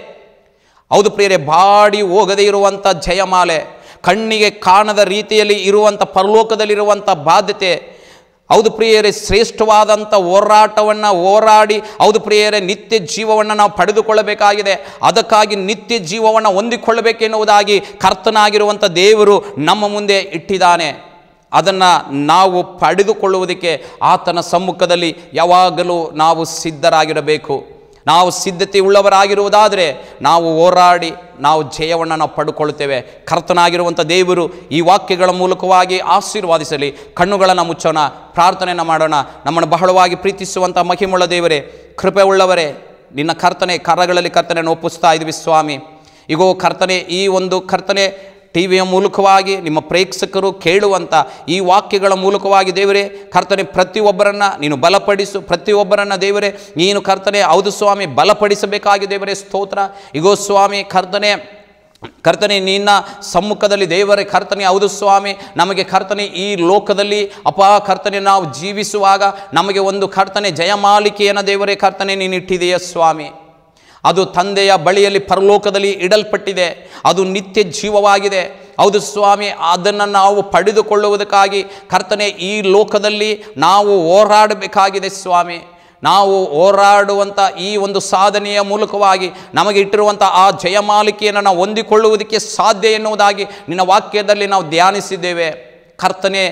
ಹೌದು ಪ್ರಿಯರೇ ಬಾಡಿ ಹೋಗದೇ ಇರುವಂಥ ಜಯಮಾಲೆ ಕಣ್ಣಿಗೆ ಕಾಣದ ರೀತಿಯಲ್ಲಿ ಇರುವಂಥ ಪರಲೋಕದಲ್ಲಿರುವಂಥ ಬಾಧ್ಯತೆ ಹೌದು ಪ್ರಿಯರೇ ಶ್ರೇಷ್ಠವಾದಂಥ ಹೋರಾಟವನ್ನು ಹೋರಾಡಿ ಹೌದು ಪ್ರಿಯರೇ ನಿತ್ಯ ಜೀವವನ್ನು ನಾವು ಪಡೆದುಕೊಳ್ಳಬೇಕಾಗಿದೆ ಅದಕ್ಕಾಗಿ ನಿತ್ಯ ಜೀವವನ್ನು ಹೊಂದಿಕೊಳ್ಳಬೇಕೆನ್ನುವುದಾಗಿ ಕರ್ತನಾಗಿರುವಂಥ ದೇವರು ನಮ್ಮ ಮುಂದೆ ಇಟ್ಟಿದ್ದಾನೆ ಅದನ್ನು ನಾವು ಪಡೆದುಕೊಳ್ಳುವುದಕ್ಕೆ ಆತನ ಸಮ್ಮುಖದಲ್ಲಿ ಯಾವಾಗಲೂ ನಾವು ಸಿದ್ಧರಾಗಿರಬೇಕು ನಾವು ಸಿದ್ಧತೆ ಉಳ್ಳವರಾಗಿರುವುದಾದರೆ ನಾವು ಹೋರಾಡಿ ನಾವು ಜಯವನ್ನು ನಾವು ಪಡ್ಕೊಳ್ಳುತ್ತೇವೆ ಕರ್ತನಾಗಿರುವಂಥ ದೇವರು ಈ ವಾಕ್ಯಗಳ ಮೂಲಕವಾಗಿ ಆಶೀರ್ವಾದಿಸಲಿ ಕಣ್ಣುಗಳನ್ನು ಮುಚ್ಚೋಣ ಪ್ರಾರ್ಥನೆಯನ್ನು ಮಾಡೋಣ ನಮ್ಮನ್ನು ಬಹಳವಾಗಿ ಪ್ರೀತಿಸುವಂಥ ಮಹಿಮುಳ್ಳ ದೇವರೇ ಕೃಪೆ ಉಳ್ಳವರೇ ನಿನ್ನ ಕರ್ತನೆ ಕರಗಳಲ್ಲಿ ಕರ್ತನೆಯನ್ನು ಒಪ್ಪಿಸ್ತಾ ಇದ್ವಿ ಸ್ವಾಮಿ ಈಗೋ ಕರ್ತನೆ ಈ ಒಂದು ಕರ್ತನೆ ಟಿವಿಯ ಮೂಲಕವಾಗಿ ನಿಮ್ಮ ಪ್ರೇಕ್ಷಕರು ಕೇಳುವಂಥ ಈ ವಾಕ್ಯಗಳ ಮೂಲಕವಾಗಿ ದೇವರೇ ಕರ್ತನೆ ಪ್ರತಿಯೊಬ್ಬರನ್ನು ನೀನು ಬಲಪಡಿಸು ಪ್ರತಿಯೊಬ್ಬರನ್ನು ದೇವರೇ ನೀನು ಕರ್ತನೆ ಹೌದು ಸ್ವಾಮಿ ಬಲಪಡಿಸಬೇಕಾಗಿ ದೇವರೇ ಸ್ತೋತ್ರ ಇಗೋ ಸ್ವಾಮಿ ಕರ್ತನೆ ಕರ್ತನೆ ನಿನ್ನ ಸಮ್ಮುಖದಲ್ಲಿ ದೇವರೇ ಕರ್ತನೆ ಹೌದು ಸ್ವಾಮಿ ನಮಗೆ ಕರ್ತನೆ ಈ ಲೋಕದಲ್ಲಿ ಅಪ ಕರ್ತನೆ ನಾವು ಜೀವಿಸುವಾಗ ನಮಗೆ ಒಂದು ಕರ್ತನೆ ಜಯಮಾಲಿಕೆಯನ್ನು ದೇವರೇ ಕರ್ತನೆ ಇಟ್ಟಿದೆಯ ಸ್ವಾಮಿ ಅದು ತಂದೆಯ ಬಳಿಯಲ್ಲಿ ಪರಲೋಕದಲ್ಲಿ ಇಡಲ್ಪಟ್ಟಿದೆ ಅದು ನಿತ್ಯ ಜೀವವಾಗಿದೆ ಹೌದು ಸ್ವಾಮಿ ಅದನ್ನು ನಾವು ಪಡೆದುಕೊಳ್ಳುವುದಕ್ಕಾಗಿ ಕರ್ತನೆ ಈ ಲೋಕದಲ್ಲಿ ನಾವು ಹೋರಾಡಬೇಕಾಗಿದೆ ಸ್ವಾಮಿ ನಾವು ಹೋರಾಡುವಂಥ ಈ ಒಂದು ಸಾಧನೆಯ ಮೂಲಕವಾಗಿ ನಮಗೆ ಇಟ್ಟಿರುವಂಥ ಆ ಜಯಮಾಲಿಕೆಯನ್ನು ನಾವು ಹೊಂದಿಕೊಳ್ಳುವುದಕ್ಕೆ ಸಾಧ್ಯ ಎನ್ನುವುದಾಗಿ ನಿನ್ನ ವಾಕ್ಯದಲ್ಲಿ ನಾವು ಧ್ಯಾನಿಸಿದ್ದೇವೆ ಕರ್ತನೆ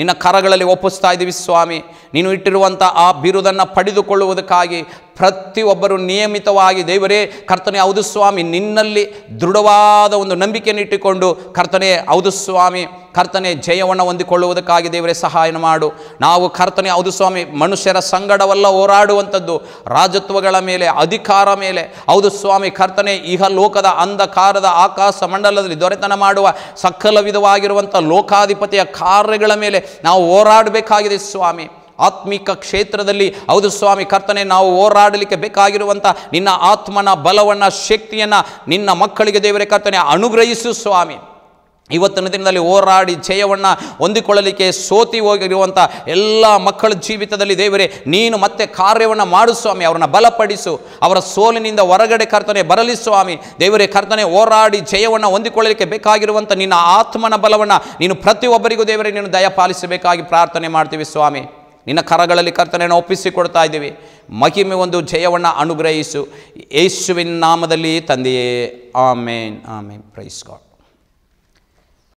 ನಿನ್ನ ಕರಗಳಲ್ಲಿ ಒಪ್ಪಿಸ್ತಾ ಇದ್ದೀವಿ ಸ್ವಾಮಿ ನೀನು ಇಟ್ಟಿರುವಂಥ ಆ ಬಿರುದನ್ನು ಪಡೆದುಕೊಳ್ಳುವುದಕ್ಕಾಗಿ ಪ್ರತಿಯೊಬ್ಬರು ನಿಯಮಿತವಾಗಿ ದೇವರೇ ಕರ್ತನೆ ಹೌದು ಸ್ವಾಮಿ ನಿನ್ನಲ್ಲಿ ದೃಢವಾದ ಒಂದು ನಂಬಿಕೆಯನ್ನು ಇಟ್ಟುಕೊಂಡು ಕರ್ತನೆ ಹೌದು ಸ್ವಾಮಿ ಕರ್ತನೆ ಜಯವನ್ನು ಹೊಂದಿಕೊಳ್ಳುವುದಕ್ಕಾಗಿ ದೇವರೇ ಸಹಾಯ ಮಾಡು ನಾವು ಕರ್ತನೆ ಹೌದು ಸ್ವಾಮಿ ಮನುಷ್ಯರ ಸಂಗಡವಲ್ಲ ಹೋರಾಡುವಂಥದ್ದು ರಾಜತ್ವಗಳ ಮೇಲೆ ಅಧಿಕಾರ ಮೇಲೆ ಹೌದು ಸ್ವಾಮಿ ಕರ್ತನೆ ಇಹ ಲೋಕದ ಅಂಧಕಾರದ ಆಕಾಶ ಮಂಡಲದಲ್ಲಿ ದೊರೆತನ ಮಾಡುವ ಸಕಲ ವಿಧವಾಗಿರುವಂಥ ಲೋಕಾಧಿಪತಿಯ ಕಾರ್ಯಗಳ ಮೇಲೆ ನಾವು ಹೋರಾಡಬೇಕಾಗಿದೆ ಸ್ವಾಮಿ ಆತ್ಮಿಕ ಕ್ಷೇತ್ರದಲ್ಲಿ ಹೌದು ಸ್ವಾಮಿ ಕರ್ತನೆ ನಾವು ಹೋರಾಡಲಿಕ್ಕೆ ಬೇಕಾಗಿರುವಂಥ ನಿನ್ನ ಆತ್ಮನ ಬಲವನ್ನು ಶಕ್ತಿಯನ್ನು ನಿನ್ನ ಮಕ್ಕಳಿಗೆ ದೇವರೇ ಕರ್ತನೆ ಅನುಗ್ರಹಿಸು ಸ್ವಾಮಿ ಇವತ್ತಿನ ದಿನದಲ್ಲಿ ಹೋರಾಡಿ ಜಯವನ್ನು ಹೊಂದಿಕೊಳ್ಳಲಿಕ್ಕೆ ಸೋತಿ ಹೋಗಿರುವಂಥ ಎಲ್ಲ ಮಕ್ಕಳ ಜೀವಿತದಲ್ಲಿ ದೇವರೇ ನೀನು ಮತ್ತೆ ಕಾರ್ಯವನ್ನು ಮಾಡು ಸ್ವಾಮಿ ಅವರನ್ನ ಬಲಪಡಿಸು ಅವರ ಸೋಲಿನಿಂದ ಹೊರಗಡೆ ಕರ್ತನೆ ಬರಲಿ ಸ್ವಾಮಿ ದೇವರೇ ಕರ್ತನೆ ಹೋರಾಡಿ ಜಯವನ್ನು ಹೊಂದಿಕೊಳ್ಳಲಿಕ್ಕೆ ಬೇಕಾಗಿರುವಂಥ ನಿನ್ನ ಆತ್ಮನ ಬಲವನ್ನು ನೀನು ಪ್ರತಿಯೊಬ್ಬರಿಗೂ ದೇವರೇ ನೀನು ದಯಪಾಲಿಸಬೇಕಾಗಿ ಪ್ರಾರ್ಥನೆ ಮಾಡ್ತೀವಿ ಸ್ವಾಮಿ ನಿನ್ನ ಕರಗಳಲ್ಲಿ ಕರ್ತನೆಯನ್ನು ಒಪ್ಪಿಸಿಕೊಡ್ತಾ ಇದ್ದೀವಿ ಮಹಿಮೆ ಒಂದು ಜಯವನ್ನು ಅನುಗ್ರಹಿಸು ಯೇಸುವಿನ ನಾಮದಲ್ಲಿ ತಂದೆಯೇ ಆಮೇನ್ ಆಮೇನ್ ಪ್ರೈಸ್ ಗಾಡ್